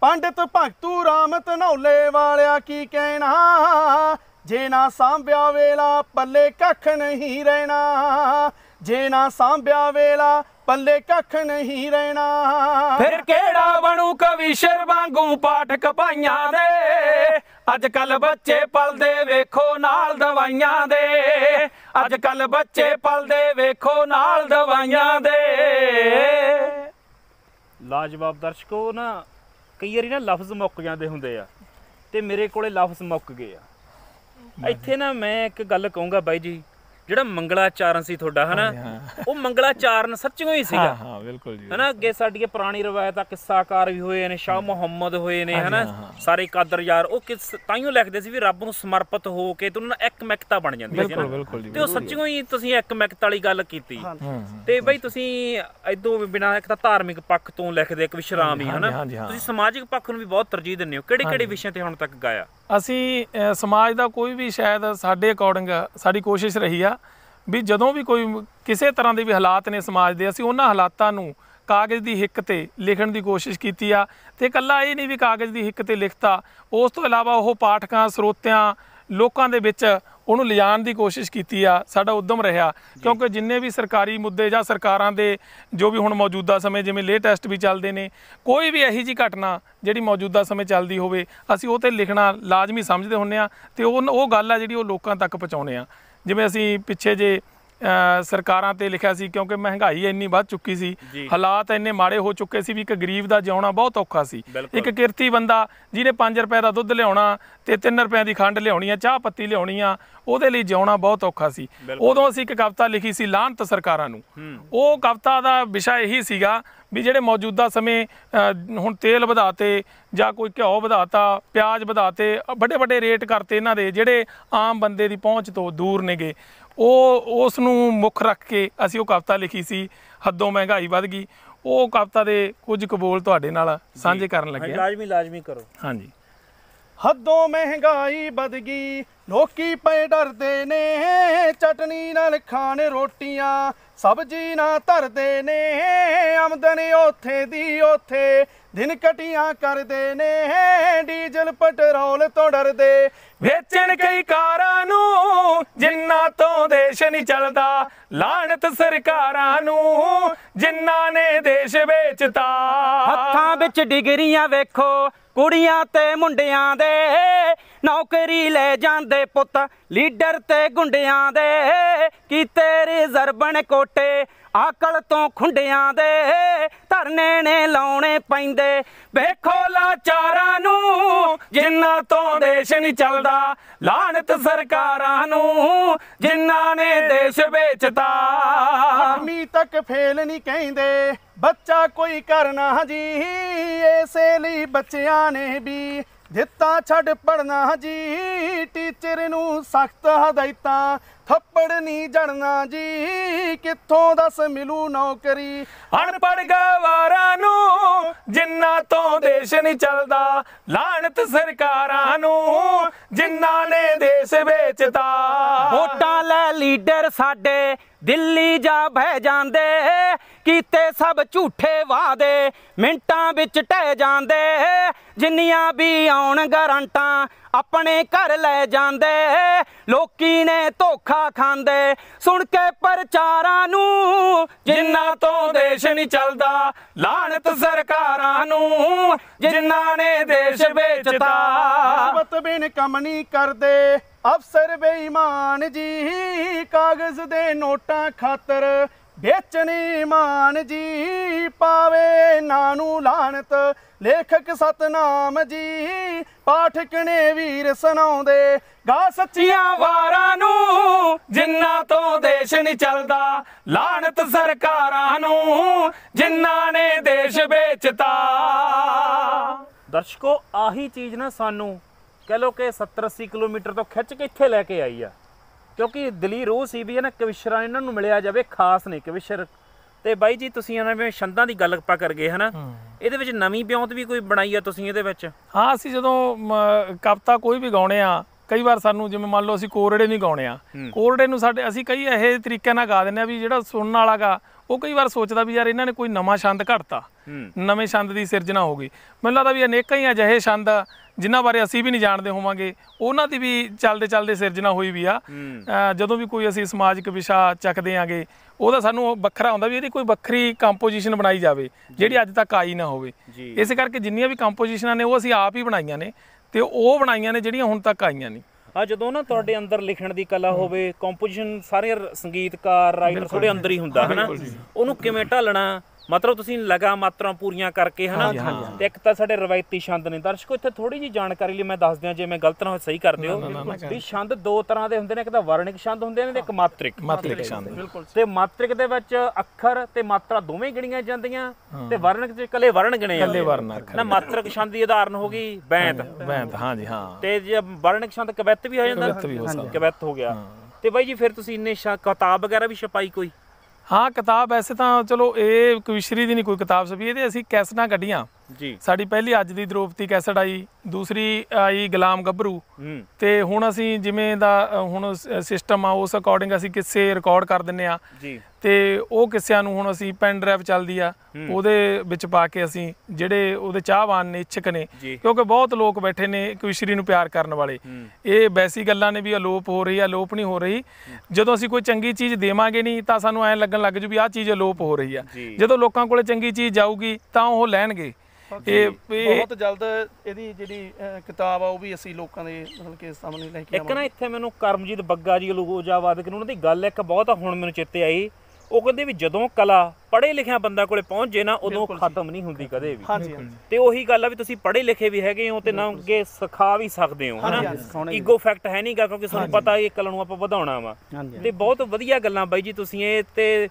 ਪੰਡਤ ਭਗਤੂ ਰਾਮ ਤਨੌਲੇ ਵਾਲਿਆ ਕੀ ਕਹਿਣਾ ਜੇ ਨਾ ਸਾਂਭਿਆ ਵੇਲਾ ਪੱਲੇ ਕੱਖ ਨਹੀਂ ਰਹਿਣਾ ਜੇ ਨਾ ਸਾਂਭਿਆ ਵੇਲਾ ਪੱਲੇ ਕੱਖ ਨਹੀਂ ਰਹਿਣਾ ਫਿਰ ਕਿਹੜਾ ਬਣੂ ਕਵੀ ਸ਼ਰ ਵਾਂਗੂ ਪਾਠਕ ਭਾਈਆਂ ਦੇ ਅੱਜ ਕੱਲ ਬੱਚੇ ਪਲਦੇ ਵੇਖੋ ਨਾਲ ਦਵਾਈਆਂ ਦੇ ਅੱਜ ਕੱਲ ਬੱਚੇ ਪਲਦੇ ਵੇਖੋ ਨਾਲ ਦਵਾਈਆਂ ਦੇ ਲਾਜਵਾਬ ਦਰਸ਼ਕੋ ਨਾ ਕਈ ਵਾਰੀ ਨਾ ਲਫ਼ਜ਼ ਮੁੱਕ ਜਾਂਦੇ ਹੁੰਦੇ ਆ ਤੇ ਮੇਰੇ ਕੋਲੇ ਲਫ਼ਜ਼ ਮੁੱਕ ਗਏ ਆ ਇੱਥੇ ਨਾ ਮੈਂ ਇੱਕ ਗੱਲ ਕਹੂੰਗਾ ਬਾਈ ਜੀ ਜਿਹੜਾ ਮੰਗਲਾਚਾਰਨ ਸੀ ਤੁਹਾਡਾ ਹਨਾ ਉਹ ਮੰਗਲਾਚਾਰਨ ਸੱਚੀਓ ਹੀ ਸੀਗਾ ਹਾਂ ਹਾਂ ਬਿਲਕੁਲ ਜੀ ਹਨਾ ਅੱਗੇ ਸਾਡੀਆਂ ਪੁਰਾਣੀ ਰਵਾਇਤਾਂ ਕਿੱਸਾਕਾਰ ਵੀ ਹੋਏ ਨੇ ਸ਼ਾਹ ਮੁਹੰਮਦ ਹੋਏ ਨੇ ਹਨਾ ਸਾਰੇ ਕਾਦਰ ਯਾਰ ਉਹ ਕਿਸ ਤਾਈਓ ਲਿਖਦੇ ਸੀ ਵੀ ਰੱਬ ਨੂੰ ਸਮਰਪਿਤ ਹੋ ਕੇ ਤੇ ਨਾਲ ਇੱਕ ਮਕਤਾ ਬਣ ਜਾਂਦੀ ਹੈ ਬਿਲਕੁਲ ਬਿਲਕੁਲ ਜੀ ਤੇ ਉਹ ਸੱਚੀਓ ਹੀ ਤੁਸੀਂ ਇੱਕਮਿਕਤਾ ਵਾਲੀ ਗੱਲ ਕੀਤੀ ਤੇ ਬਈ ਤੁਸੀਂ ਇਦੋਂ ਬਿਨਾ ਇੱਕ ਤਾਂ ਧਾਰਮਿਕ ਪੱਖ ਤੋਂ ਲਿਖਦੇ ਇੱਕ ਵਿਸ਼ਰਾਮ ਹੀ ਹਨਾ ਤੁਸੀਂ ਸਮਾਜਿਕ ਪੱਖ ਨੂੰ ਵੀ ਬਹੁਤ ਤਰਜੀਹ ਦਿੰਦੇ ਹੋ ਕਿਹੜੇ ਕਿਹੜੇ ਵਿਸ਼ਿਆਂ ਤੇ ਹੁਣ ਤੱਕ ਗਾਇਆ ਅਸੀਂ ਸਮਾਜ ਦਾ ਕੋਈ ਵੀ ਸ਼ਾਇਦ ਸਾਡੇ ਅਕੋਰਡਿੰਗ ਸਾਡੀ ਕੋਸ਼ਿਸ਼ ਰਹੀ ਆ ਵੀ ਜਦੋਂ ਵੀ ਕੋਈ ਕਿਸੇ ਤਰ੍ਹਾਂ ਦੇ ਵੀ ਹਾਲਾਤ ਨੇ ਸਮਾਜ ਦੇ ਅਸੀਂ ਉਹਨਾਂ ਹਾਲਾਤਾਂ ਨੂੰ ਕਾਗਜ਼ ਦੀ ਹਿੱਕ ਤੇ ਲਿਖਣ ਦੀ ਕੋਸ਼ਿਸ਼ ਕੀਤੀ ਆ ਤੇ ਇਕੱਲਾ ਇਹ ਨਹੀਂ ਵੀ ਕਾਗਜ਼ ਦੀ ਹਿੱਕ ਤੇ ਲਿਖਤਾ ਉਸ ਤੋਂ ਇਲਾਵਾ ਉਹ ਪਾਠਕਾਂ ਸਰੋਤਿਆਂ ਲੋਕਾਂ ਦੇ ਵਿੱਚ ਉਹਨੂੰ ਲਿਜਾਣ ਦੀ ਕੋਸ਼ਿਸ਼ ਕੀਤੀ ਆ ਸਾਡਾ ਉਦਮ ਰਿਹਾ ਕਿਉਂਕਿ ਜਿੰਨੇ ਵੀ ਸਰਕਾਰੀ ਮੁੱਦੇ ਜਾਂ ਸਰਕਾਰਾਂ ਦੇ ਜੋ ਵੀ ਹੁਣ ਮੌਜੂਦਾ ਸਮੇਂ ਜਿਵੇਂ ਲੇ ਟੈਸਟ ਵੀ ਚੱਲਦੇ ਨੇ ਕੋਈ ਵੀ ਇਹੀ ਜੀ ਘਟਨਾ ਜਿਹੜੀ ਮੌਜੂਦਾ ਸਮੇਂ ਚੱਲਦੀ ਹੋਵੇ ਅਸੀਂ ਉਹ ਤੇ ਲਿਖਣਾ ਲਾਜ਼ਮੀ ਸਮਝਦੇ ਹੁੰਨੇ ਆ ਤੇ ਉਹ ਉਹ ਗੱਲ ਆ ਜਿਹੜੀ ਉਹ ਲੋਕਾਂ ਤੱਕ ਪਹੁੰਚਾਉਣੇ ਆ ਜਿਵੇਂ ਅਸੀਂ ਪਿੱਛੇ ਜੇ ਸਰਕਾਰਾਂ ਤੇ ਲਿਖਿਆ ਸੀ ਕਿਉਂਕਿ ਮਹਿੰਗਾਈ ਇੰਨੀ ਵੱਧ ਚੁੱਕੀ ਸੀ ਹਾਲਾਤ ਇੰਨੇ ਮਾੜੇ ਹੋ ਚੁੱਕੇ ਸੀ ਵੀ ਇੱਕ ਗਰੀਬ ਦਾ ਜਿਉਣਾ ਬਹੁਤ ਔਖਾ ਸੀ ਇੱਕ ਕਿਰਤੀ ਬੰਦਾ ਜਿਹਨੇ 5 ਰੁਪਏ ਦਾ ਦੁੱਧ ਲਿਆਉਣਾ ਤੇ 3 ਰੁਪਏ ਦੀ ਖੰਡ ਲਿਆਉਣੀ ਆ ਚਾਹ ਪੱਤੀ ਲਿਆਉਣੀ ਆ ਉਹਦੇ ਲਈ ਜਿਉਣਾ ਬਹੁਤ ਔਖਾ ਸੀ ਉਦੋਂ ਅਸੀਂ ਇੱਕ ਕਵਿਤਾ ਲਿਖੀ ਸੀ ਲਾਹਨਤ ਸਰਕਾਰਾਂ ਨੂੰ ਉਹ ਕਵਿਤਾ ਦਾ ਵਿਸ਼ਾ ਇਹੀ ਸੀਗਾ ਵੀ ਜਿਹੜੇ ਮੌਜੂਦਾ ਸਮੇਂ ਹੁਣ ਤੇਲ ਵਧਾਤੇ ਜਾਂ ਕੋਈ ਘਿਓ ਵਧਾਤਾ ਪਿਆਜ਼ ਵਧਾਤੇ ਵੱਡੇ ਵੱਡੇ ਰੇਟ ਕਰਤੇ ਇਹਨਾਂ ਦੇ ਜਿਹੜੇ ਆਮ ਬੰਦੇ ਦੀ ਪਹੁੰਚ ਤੋਂ ਦੂਰ ਨੇਗੇ ਉਹ ਉਸ ਨੂੰ ਮੁੱਖ ਰੱਖ ਕੇ ਅਸੀਂ ਉਹ ਕਵਿਤਾ ਲਿਖੀ ਸੀ ਹੱਦੋਂ ਮਹਿੰਗਾਈ ਵੱਧ ਗਈ ਉਹ ਕਵਿਤਾ ਦੇ ਕੁਝ ਕਬੂਲ ਤੁਹਾਡੇ ਨਾਲ ਸਾਂਝੇ ਕਰਨ ਲੱਗੇ ਹਾਂ ਲਾਜ਼ਮੀ ਲਾਜ਼ਮੀ ਕਰੋ ਹਾਂਜੀ ਹੱਦੋਂ ਮਹਿੰਗਾਈ ਵਧ ਗਈ ਲੋਕੀ ਪਏ ਡਰਦੇ ਨੇ ਚਟਨੀ ਨਾਲ ਖਾਣ ਰੋਟੀਆਂ ਸਬਜੀ ਨਾ ਧਰਦੇ ਨੇ ਆਮਦਨ ਉਥੇ ਦੀ ਉਥੇ ਦਿਨ ਕਟੀਆਂ ਕਰਦੇ ਨੇ ਡੀਜ਼ਲ ਪੈਟਰੋਲ ਤੋਂ ਡਰਦੇ ਵੇਚਣ ਕਈ ਕਾਰਾਂ ਨੂੰ ਜਿੰਨਾ ਤੋਂ ਦੇਸ਼ ਨਹੀਂ ਚੱਲਦਾ ਲਾਣਤ ਸਰਕਾਰਾਂ ਨੂੰ ਜਿਨ੍ਹਾਂ ਨੇ ਦੇਸ਼ ਵੇਚਤਾ ਹੱਥਾਂ ਵਿੱਚ ਡਿਗਰੀਆਂ ਵੇਖੋ ਕੁੜੀਆਂ ਤੇ ਮੁੰਡਿਆਂ ਦੇ ਨੌਕਰੀ ਲੈ ਜਾਂਦੇ ਪੁੱਤ ਲੀਡਰ ਤੇ ਗੁੰਡਿਆਂ ਦੇ ਕੀਤੇ ਰਿਜ਼ਰਵਣ ਕੋਟੇ ਆਕਲ ਤੋਂ ਖੁੰਡਿਆਂ ਦੇ ਧਰਨੇ ਨੇ ਲਾਉਣੇ ਪੈਂਦੇ ਵੇਖੋ ਲਾਚਾਰਾਂ ਨੂੰ ਜਿਨ੍ਹਾਂ ਤੋਂ ਦੇਸ਼ ਨਹੀਂ ਚੱਲਦਾ ਲਾਹਨਤ ਸਰਕਾਰਾਂ ਨੂੰ ਜਿਨ੍ਹਾਂ ਨੇ ਦੇਸ਼ ਵੇਚਤਾ ਅਮੀ ਤੱਕ ਫੇਲ ਨਹੀਂ ਕਹਿੰਦੇ ਬੱਚਾ ਕੋਈ ਕਰਨਾ ਜੀ ਐਸੇ ਲਈ ਬੱਚਿਆਂ ਨੇ ਵੀ ਦਿੱਤਾ ਛੱਡ ਪੜਨਾ ਜੀ ਟੀਚਰ ਨੂੰ ਸਖਤ ਹਦਾਇਤਾਂ ਥੱਪੜ ਨਹੀਂ ਜਣਨਾ ਜੀ ਕਿੱਥੋਂ ਦੱਸ ਮਿਲੂ ਨੌਕਰੀ ਅਣਪੜ ਗਵਾਰਾਂ ਨੂੰ ਜਿੰਨਾ ਤੋਂ ਦੇਸ਼ ਨਹੀਂ ਚੱਲਦਾ ਲਾਣਤ ਸਰਕਾਰਾਂ ਨੂੰ ਜਿਨ੍ਹਾਂ ਨੇ ਦੇਸ਼ ਵੇਚਦਾ ਵੋਟਾਂ ਲੈ ਲੀਡਰ ਸਾਡੇ ਦਿੱਲੀ ਜਾ ਬਹਿ ਜਾਂਦੇ ਕੀਤੇ ਸਭ ਝੂਠੇ ਵਾਦੇ ਮਿੰਟਾਂ ਵਿੱਚ ਟਹਿ ਜਾਂਦੇ ਜਿੰਨੀਆਂ ਵੀ ਆਉਣ ਗਰੰਟਾਂ ਆਪਣੇ ਘਰ ਲੈ ਜਾਂਦੇ ਲੋਕੀ ਨੇ ਧੋਖਾ ਧੱਕਾ ਖਾਂਦੇ ਸੁਣ ਕੇ ਪ੍ਰਚਾਰਾਂ ਨੂੰ ਜਿਨ੍ਹਾਂ ਤੋਂ ਦੇਸ਼ ਨਹੀਂ ਚੱਲਦਾ ਲਾਹਨਤ ਸਰਕਾਰਾਂ ਨੂੰ ਜਿਨ੍ਹਾਂ ਨੇ ਦੇਸ਼ ਵੇਚਤਾ ਬਤ ਬਿਨ ਕੰਮ ਨਹੀਂ ਕਰਦੇ ਅਫਸਰ ਬੇਈਮਾਨ ਜੀ ਕਾਗਜ਼ ਦੇ ਨੋਟਾਂ ਖਾਤਰ ਵੇਚਣੀ ਮਾਨ ਜੀ ਪਾਵੇ ਨਾ ਨੂੰ ਲਾਣਤ ਲੇਖਕ ਸਤਨਾਮ ਜੀ ਪਾਠਕ ਨੇ ਵੀਰ ਸੁਣਾਉਂਦੇ ਗਾ ਸੱਚੀਆਂ ਵਾਰਾਂ ਨੂੰ ਜਿੰਨਾ ਤੋਂ ਦੇਸ਼ ਨਹੀਂ ਚੱਲਦਾ ਲਾਣਤ ਸਰਕਾਰਾਂ ਨੂੰ ਜਿਨ੍ਹਾਂ ਨੇ ਦੇਸ਼ ਵੇਚਤਾ ਦਰਸ਼ਕੋ ਆਹੀ ਚੀਜ਼ ਨਾ ਸਾਨੂੰ ਕਹ ਲੋ ਕਿ 70 80 ਕਿਲੋਮੀਟਰ ਤੋਂ ਖਿੱਚ ਕੇ ਇੱਥੇ ਲੈ ਕੇ ਆਈ ਆ ਕਿਉਂਕਿ ਦਲੀ ਰੋਹ ਸੀ ਵੀ ਇਹਨਾਂ ਕਵਿਸ਼ਰਾਂ ਇਹਨਾਂ ਨੂੰ ਮਿਲਿਆ ਜਾਵੇ ਖਾਸ ਨੇ ਕਵਿਸ਼ਰ ਤੇ ਬਾਈ ਜੀ ਤੁਸੀਂ ਇਹਨਾਂ ਵਿੱਚ ਛੰਦਾਂ ਦੀ ਗੱਲ ਪਾ ਕਰ ਗਏ ਹਨਾ ਇਹਦੇ ਵਿੱਚ ਨਵੀਂ ਬਿਉਂਤ ਵੀ ਕੋਈ ਬਣਾਈ ਆ ਤੁਸੀਂ ਇਹਦੇ ਵਿੱਚ ਹਾਂ ਅਸੀਂ ਜਦੋਂ ਕਵਤਾ ਕੋਈ ਵੀ ਗਾਉਣੇ ਆ ਕਈ ਵਾਰ ਸਾਨੂੰ ਜਿਵੇਂ ਮੰਨ ਲਓ ਅਸੀਂ ਕੋਰੜੇ ਨਹੀਂ ਗਾਉਣੇ ਆ ਕੋਰੜੇ ਨੂੰ ਸਾਡੇ ਅਸੀਂ ਕਈ ਇਹੇ ਤਰੀਕੇ ਨਾਲ ਗਾ ਦਿੰਨੇ ਆ ਵੀ ਜਿਹੜਾ ਸੁਣਨ ਵਾਲਾਗਾ ਉਹ ਕਈ ਵਾਰ ਸੋਚਦਾ ਵੀ ਯਾਰ ਇਹਨਾਂ ਨੇ ਕੋਈ ਨਵਾਂ ਛੰਦ ਘੜਤਾ ਨਵੇਂ ਛੰਦ ਦੀ ਸਿਰਜਣਾ ਹੋ ਗਈ ਮੈਨੂੰ ਲੱਗਦਾ ਵੀ ਅਨੇਕਾਂ ਹੀ ਅਜਿਹੇ ਛੰਦ ਜਿਨ੍ਹਾਂ ਬਾਰੇ ਅਸੀਂ ਵੀ ਨਹੀਂ ਜਾਣਦੇ ਹੋਵਾਂਗੇ ਉਹਨਾਂ ਦੀ ਵੀ ਚੱਲਦੇ ਚੱਲਦੇ ਸਿਰਜਣਾ ਹੋਈ ਵੀ ਆ ਜਦੋਂ ਵੀ ਕੋਈ ਅਸੀਂ ਸਮਾਜਿਕ ਵਿਸ਼ਾ ਚੱਕਦੇ ਆਂਗੇ ਉਹਦਾ ਸਾਨੂੰ ਵੱਖਰਾ ਹੁੰਦਾ ਵੀ ਇਹਦੀ ਕੋਈ ਵੱਖਰੀ ਕੰਪੋਜੀਸ਼ਨ ਬਣਾਈ ਜਾਵੇ ਜਿਹੜੀ ਅੱਜ ਤੱਕ ਆਈ ਨਾ ਹੋਵੇ ਇਸ ਕਰਕੇ ਜਿੰਨੀਆਂ ਵੀ ਕੰਪੋਜੀਸ਼ਨਾਂ ਨੇ ਉਹ ਅਸੀਂ ਆਪ ਹੀ ਬਣਾਈਆਂ ਨੇ ਤੇ ਉਹ ਬਣਾਈਆਂ ਨੇ ਜਿਹੜੀਆਂ ਹੁਣ ਤੱਕ ਆਈਆਂ ਨਹੀਂ ਆ ਜਦੋਂ ਨਾ ਤੁਹਾਡੇ ਅੰਦਰ ਲਿਖਣ ਦੀ ਕਲਾ ਹੋਵੇ ਕੰਪੋਜੀਸ਼ਨ ਸਾਰੇ ਸੰਗੀਤਕਾਰ ਰਾਈਟਰ ਤੁਹਾਡੇ ਅੰਦਰ ਹੀ ਹੁੰਦਾ ਹੈ ਨਾ ਉਹਨੂੰ ਕਿਵੇਂ ਢਾਲਣਾ ਮਤਲਬ ਤੁਸੀਂ ਲਗਾ ਮਾਤਰਾ ਪੂਰੀਆਂ ਕਰਕੇ ਹਨਾ ਤੇ ਇੱਕ ਤਾਂ ਸਾਡੇ ਰਵਾਇਤੀ ਛੰਦ ਨੇ ਦਰਸ਼ਕੋ ਇੱਥੇ ਥੋੜੀ ਜੀ ਜਾਣਕਾਰੀ ਲਈ ਮੈਂ ਦੱਸ ਦਿਆਂ ਜੇ ਮੈਂ ਗਲਤ ਨਾ ਹੋ ਸਹੀ ਕਰ ਦਿਓ ਵੀ ਛੰਦ ਦੋ ਤਰ੍ਹਾਂ ਦੇ ਹੁੰਦੇ ਨੇ ਇੱਕ ਤਾਂ ਵਰਣਿਕ ਛੰਦ ਹੁੰਦੇ ਨੇ ਤੇ ਇੱਕ ਮਾਤ੍ਰਿਕ ਮਾਤ੍ਰਿਕ ਛੰਦ ਤੇ ਮਾਤ੍ਰਿਕ ਦੇ ਵਿੱਚ ਅੱਖਰ ਤੇ ਮਾਤਰਾ ਦੋਵੇਂ ਗਿਣੀਆਂ ਜਾਂਦੀਆਂ ਤੇ ਵਰਣਿਕ ਚ ਇਕੱਲੇ ਵਰਣ ਗਿਣੇ ਜਾਂਦੇ ਨੇ ਨਾ ਮਾਤ੍ਰਿਕ ਛੰਦ ਦੀ ਉਦਾਹਰਨ ਹੋ ਗਈ ਬੈਂਤ ਬੈਂਤ ਹਾਂਜੀ ਹਾਂ ਤੇ ਜੇ ਵਰਣਿਕ ਛੰਦ ਕਵਿਤ ਵੀ ਹੋ ਜਾਂਦਾ ਕਵਿਤ ਹੋ ਗਿਆ ਤੇ ਬਾਈ ਜੀ ਫਿਰ ਤੁਸੀਂ ਇੰਨੇ ਕਿਤਾਬ ਵਗੈਰਾ ਵੀ ਛਪਾਈ ਕੋਈ ਹਾਂ ਕਿਤਾਬ ਐਸੇ ਤਾਂ ਚਲੋ ਇਹ ਕਵਿਸ਼ਰੀ ਦੀ ਨਹੀਂ ਕੋਈ ਕਿਤਾਬ ਸਭੀ ਇਹਦੇ ਅਸੀਂ ਕੈਸਟਾਂ ਕੱਢੀਆਂ ਜੀ ਸਾਡੀ ਪਹਿਲੀ ਅੱਜ ਦੀ ਦ੍ਰੋਪਤੀ ਕੈਸਟ ਆਈ ਦੂਸਰੀ ਆਈ ਗੁਲਾਮ ਗੱਭਰੂ ਤੇ ਹੁਣ ਅਸੀਂ ਜਿਵੇਂ ਦਾ ਹੁਣ ਸਿਸਟਮ ਆ ਉਸ ਅਕੋਰਡਿੰਗ ਅਸੀਂ ਕਿਸੇ ਰਿਕਾਰਡ ਕਰ ਦਿੰਨੇ ਆ ਜੀ ਤੇ ਉਹ ਕਿਸਿਆਂ ਨੂੰ ਹੁਣ ਅਸੀਂ ਪੈਨ ਡਰਾਈਵ ਚੱਲਦੀ ਆ ਉਹਦੇ ਵਿੱਚ ਪਾ ਕੇ ਅਸੀਂ ਜਿਹੜੇ ਉਹਦੇ ਚਾਹਵਾਨ ਨੇ ਇੱਛਕ ਨੇ ਕਿਉਂਕਿ ਬਹੁਤ ਲੋਕ ਬੈਠੇ ਨੇ ਕੁਸ਼ਰੀ ਨੂੰ ਪਿਆਰ ਕਰਨ ਵਾਲੇ ਇਹ ਬੈਸੀ ਗੱਲਾਂ ਨੇ ਵੀ ਅਲੋਪ ਹੋ ਰਹੀ ਆ ਅਲੋਪ ਨਹੀਂ ਹੋ ਰਹੀ ਜਦੋਂ ਅਸੀਂ ਕੋਈ ਚੰਗੀ ਚੀਜ਼ ਦੇਵਾਂਗੇ ਨਹੀਂ ਤਾਂ ਸਾਨੂੰ ਐ ਲੱਗਣ ਲੱਗ ਜੂ ਵੀ ਆਹ ਚੀਜ਼ ਅਲੋਪ ਹੋ ਰਹੀ ਆ ਜਦੋਂ ਲੋਕਾਂ ਕੋਲੇ ਚੰਗੀ ਚੀਜ਼ ਜਾਊਗੀ ਤਾਂ ਉਹ ਲੈਣਗੇ ਇਹ ਬਹੁਤ ਜਲਦ ਇਹਦੀ ਜਿਹੜੀ ਕਿਤਾਬ ਆ ਉਹ ਵੀ ਅਸੀਂ ਲੋਕਾਂ ਦੇ ਮਤਲਬ ਕਿ ਸਾਹਮਣੇ ਲੈ ਕੇ ਇੱਕ ਨਾ ਇੱਥੇ ਮੈਨੂੰ ਕਰਮਜੀਤ ਬੱਗਾ ਜੀ ਲੋਗੋਜਾਵਾਦਕ ਨੂੰ ਉਹਨਾਂ ਦੀ ਗੱਲ ਇੱਕ ਬਹੁਤ ਹੁਣ ਮੈਨੂੰ ਚੇਤੇ ਆਈ ਉਹ ਕਹਿੰਦੇ ਵੀ ਜਦੋਂ ਕਲਾ ਪੜ੍ਹੇ ਲਿਖਿਆ ਬੰਦਾ ਕੋਲੇ ਪਹੁੰਚ ਜੇ ਨਾ ਉਦੋਂ ਖਤਮ ਨਹੀਂ ਹੁੰਦੀ ਕਦੇ ਵੀ ਤੇ ਉਹੀ ਗੱਲ ਆ ਵੀ ਤੁਸੀਂ ਪੜ੍ਹੇ ਲਿਖੇ ਵੀ ਹੈਗੇ ਹੋ ਤੇ ਨਾ ਅੱਗੇ ਸਿਖਾ ਵੀ ਸਕਦੇ ਹੋ ਹਨਾ ਈਗੋ ਫੈਕਟ ਹੈ ਨਹੀਂਗਾ ਕਿਉਂਕਿ ਸਾਨੂੰ ਪਤਾ ਇਹ ਕਲਾ ਨੂੰ ਆਪਾਂ ਵਧਾਉਣਾ ਵਾ ਤੇ ਬਹੁਤ ਵਧੀਆ ਗੱਲਾਂ ਬਾਈ ਜੀ ਤੁਸੀਂ ਇਹ ਤੇ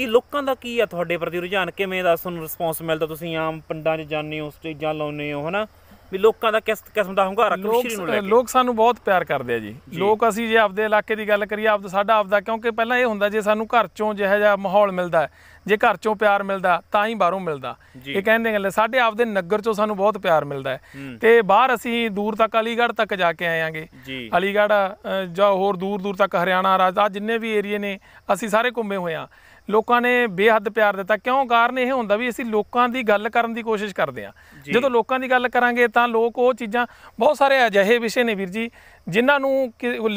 ਕਿ ਲੋਕਾਂ ਦਾ ਕੀ ਆ ਤੁਹਾਡੇ ਪ੍ਰਤੀ ਰੁਝਾਨ ਕਿਵੇਂ ਦਾ ਤੁਹਾਨੂੰ ਰਿਸਪੌਂਸ ਮਿਲਦਾ ਤੁਸੀਂ ਆਮ ਪਿੰਡਾਂ 'ਚ ਜਾਂਦੇ ਹੋ ਸਟੇਜਾਂ ਲਾਉਂਦੇ ਹੋ ਹਨਾ ਵੀ ਲੋਕਾਂ ਦਾ ਕਿਸ ਕਿਸਮ ਦਾ ਹੰਗਾਰਾ ਕ੍ਰਿਸ਼ੀ ਨੂੰ ਲੈ ਕੇ ਲੋਕ ਸਾਨੂੰ ਬਹੁਤ ਪਿਆਰ ਕਰਦੇ ਆ ਜੀ ਲੋਕ ਅਸੀਂ ਜੇ ਆਪਦੇ ਇਲਾਕੇ ਦੀ ਗੱਲ ਕਰੀਏ ਆਪ ਸਾਡਾ ਆਪਦਾ ਕਿਉਂਕਿ ਪਹਿਲਾਂ ਇਹ ਹੁੰਦਾ ਜੇ ਸਾਨੂੰ ਘਰ ਚੋਂ ਜਿਹੜਾ ਜਿਹਾ ਮਾਹੌਲ ਮਿਲਦਾ ਜੇ ਘਰ ਚੋਂ ਪਿਆਰ ਮਿਲਦਾ ਤਾਂ ਹੀ ਬਾਹਰੋਂ ਮਿਲਦਾ ਇਹ ਕਹਿੰਦੇ ਗੱਲ ਸਾਡੇ ਆਪਦੇ ਨਗਰ ਚੋਂ ਸਾਨੂੰ ਬਹੁਤ ਪਿਆਰ ਮਿਲਦਾ ਤੇ ਬਾਹਰ ਅਸੀਂ ਦੂਰ ਤੱਕ ਅਲੀਗੜ੍ਹ ਤੱਕ ਜਾ ਕੇ ਆਏ ਆਂਗੇ ਅਲੀਗੜ੍ਹ ਜਾਂ ਹੋਰ ਦੂਰ ਦੂਰ ਤੱਕ ਹਰਿਆਣਾ ਰਾਜ ਆ ਜਿੰਨੇ ਵੀ ਏਰੀਏ ਨੇ ਅਸੀਂ ਸਾਰੇ ਘੁੰਮੇ ਹੋਏ ਆ ਲੋਕਾਂ ਨੇ ਬੇਹੱਦ ਪਿਆਰ ਦਿੱਤਾ ਕਿਉਂ ਕਾਰਨ ਇਹ ਹੁੰਦਾ ਵੀ ਅਸੀਂ ਲੋਕਾਂ ਦੀ ਗੱਲ ਕਰਨ ਦੀ ਕੋਸ਼ਿਸ਼ ਕਰਦੇ ਆ ਜਦੋਂ ਲੋਕਾਂ ਦੀ ਗੱਲ ਕਰਾਂਗੇ ਤਾਂ ਲੋਕ ਉਹ ਚੀਜ਼ਾਂ ਬਹੁਤ ਸਾਰੇ ਅਜਿਹੇ ਵਿਸ਼ੇ ਨੇ ਵੀਰ ਜੀ ਜਿਨ੍ਹਾਂ ਨੂੰ